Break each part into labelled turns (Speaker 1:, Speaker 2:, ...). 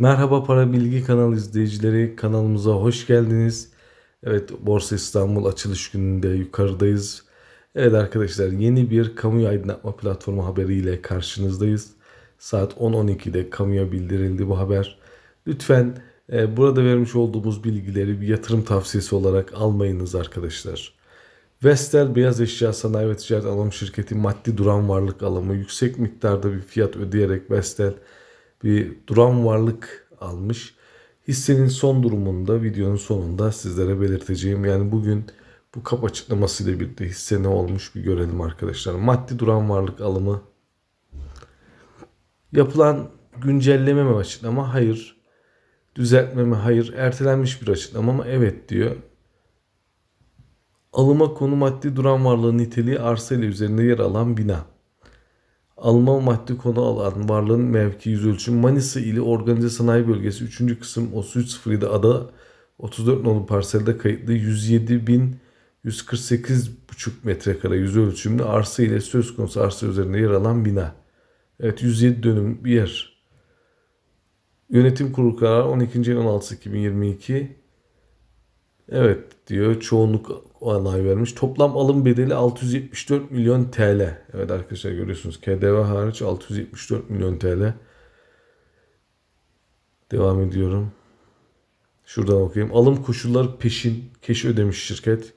Speaker 1: Merhaba Para Bilgi kanal izleyicileri kanalımıza hoş geldiniz. Evet Borsa İstanbul açılış gününde yukarıdayız. Evet arkadaşlar yeni bir kamuya aydınlatma platformu haberiyle karşınızdayız. Saat 10.12'de kamuya bildirildi bu haber. Lütfen e, burada vermiş olduğumuz bilgileri bir yatırım tavsiyesi olarak almayınız arkadaşlar. Vestel beyaz eşya sanayi ve ticaret alım şirketi maddi duran varlık alımı yüksek miktarda bir fiyat ödeyerek Vestel bir duran varlık almış. Hissenin son durumunda videonun sonunda sizlere belirteceğim. Yani bugün bu kap açıklamasıyla birlikte hisse ne olmuş bir görelim arkadaşlar. Maddi duran varlık alımı yapılan güncelleme mi açıklama? Hayır. Düzeltme mi? Hayır. Ertelenmiş bir açıklama mı? Evet diyor. Alıma konu maddi duran varlığı niteliği arsa ile üzerinde yer alan bina. Alman maddi konu alan varlığın mevki yüz ölçüm Manisa ili organize sanayi bölgesi 3. kısım 3307 ada 34 nolu parselde kayıtlı 107.148,5 metrekare yüz ölçümlü arsa ile söz konusu arsa üzerinde yer alan bina. Evet 107 dönüm bir yer. Yönetim kurulu kararı 12. 16 2022 Evet diyor çoğunluk onay vermiş. Toplam alım bedeli 674 milyon TL. Evet arkadaşlar görüyorsunuz KDV hariç 674 milyon TL. Devam ediyorum. Şuradan okuyayım. Alım koşulları peşin keşi ödemiş şirket.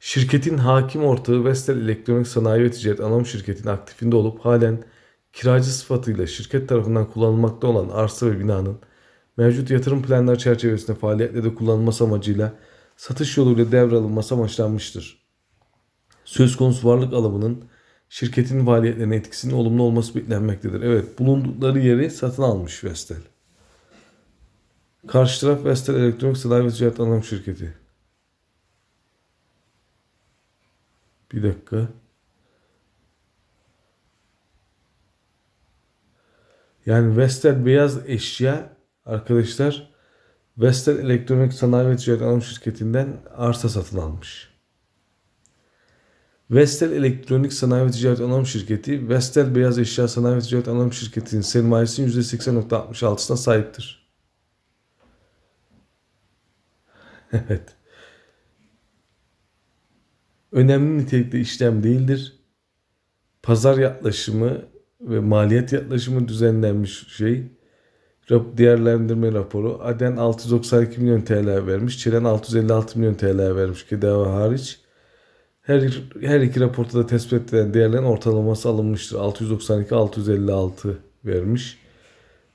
Speaker 1: Şirketin hakim ortağı Vestel Elektronik Sanayi ve Ticaret Anonim Şirketi'nin aktifinde olup halen kiracı sıfatıyla şirket tarafından kullanılmakta olan arsa ve binanın mevcut yatırım planları çerçevesinde faaliyetlerde kullanılması amacıyla satış yoluyla devralınması amaçlanmıştır. Söz konusu varlık alımının şirketin faaliyetlerine etkisinin olumlu olması beklenmektedir. Evet bulundukları yeri satın almış Vestel. Karşı taraf Vestel Elektronik Sanayi ve Ticaret Anonim Şirketi. Bir dakika. Yani Vestel beyaz eşya arkadaşlar Vestel Elektronik Sanayi ve Ticaret Anonim Şirketi'nden arsa satın almış. Vestel Elektronik Sanayi ve Ticaret Anonim Şirketi, Vestel Beyaz Eşya Sanayi ve Ticaret Anonim Şirketi'nin sermayesinin %80.66'sına sahiptir. evet. Önemli nitelikte işlem değildir. Pazar yaklaşımı ve maliyet yaklaşımı düzenlenmiş şey değerlendirme raporu Aden 692 milyon TL vermiş. Çelen 656 milyon TL vermiş ki dava hariç. Her, her iki raporta da tespit edilen değerlerin ortalaması alınmıştır. 692-656 vermiş.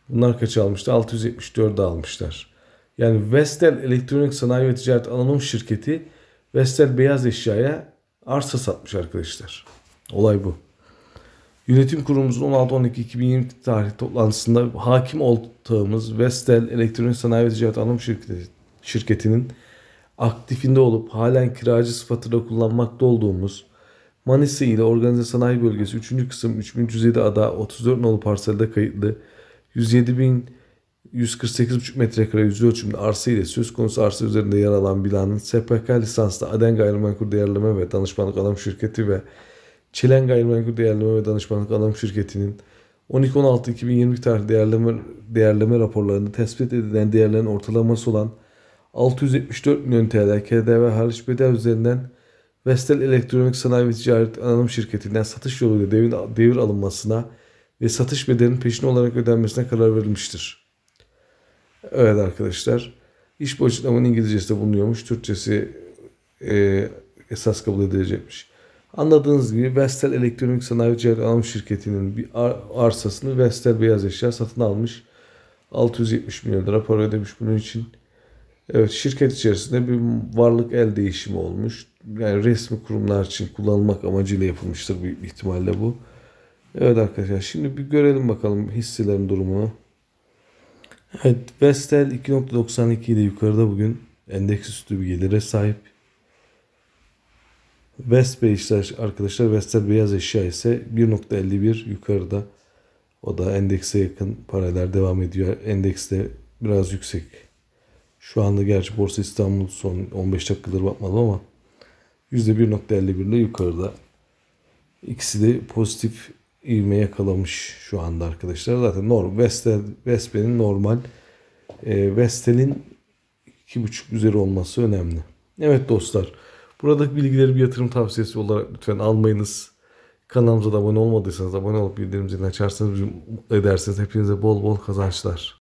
Speaker 1: Bunlar kaç almıştı? 674 almışlar. Yani Vestel Elektronik Sanayi ve Ticaret Anonim Şirketi Vestel Beyaz Eşya'ya arsa satmış arkadaşlar. Olay bu. Yönetim Kurumumuzun 16-12-2020 tarih toplantısında hakim oltağımız Vestel Elektronik Sanayi ve Ticaret Anonim Şirketi, Şirketi'nin aktifinde olup halen kiracı sıfatıyla kullanmakta olduğumuz Manisa ile Organize Sanayi Bölgesi 3. kısım 3307 ada 34 nolu parselde kayıtlı 107.148,5 metrekare yüzde ölçümde arsa ile söz konusu arsa üzerinde yer alan binanın SPK lisanslı Aden Gayrimenkul Değerleme ve Danışmanlık Adam Şirketi ve Çelen Gayrimenkul Değerleme ve Danışmanlık Anonim Şirketi'nin 12-16-2020 tarihli değerleme, değerleme raporlarında tespit edilen değerlerin ortalaması olan 674 milyon TL KDV hariç bedel üzerinden Vestel Elektronik Sanayi ve Ticaret Anonim Şirketi'nden satış yoluyla devir, devir alınmasına ve satış bedelinin peşin olarak ödenmesine karar verilmiştir. Evet arkadaşlar. iş bu açıklamanın İngilizcesi de bulunuyormuş. Türkçesi e, esas kabul edilecekmiş. Anladığınız gibi Vestel Elektronik Sanayi Cihaz Alım Şirketi'nin bir arsasını Vestel Beyaz Eşya satın almış. 670 milyon lira para ödemiş bunun için. Evet şirket içerisinde bir varlık el değişimi olmuş. Yani resmi kurumlar için kullanılmak amacıyla yapılmıştır büyük bir ihtimalle bu. Evet arkadaşlar şimdi bir görelim bakalım hisselerin durumunu. Evet Vestel 2.92 ile yukarıda bugün endeks üstü bir gelire sahip. West Beşiktaş arkadaşlar Vestel beyaz eşya ise 1.51 yukarıda. O da endekse yakın paralar devam ediyor. Endekste biraz yüksek. Şu anda gerçi Borsa İstanbul son 15 dakikadır bakmadım ama %1.51 ile yukarıda. İkisi de pozitif ivme yakalamış şu anda arkadaşlar. Zaten normal, Vestel, Vestel'in normal e, Vestel'in 2.5 üzeri olması önemli. Evet dostlar. Buradaki bilgileri bir yatırım tavsiyesi olarak lütfen almayınız. Kanalımıza da abone olmadıysanız abone olup bildirim zilini açarsanız edersiniz. Hepinize bol bol kazançlar.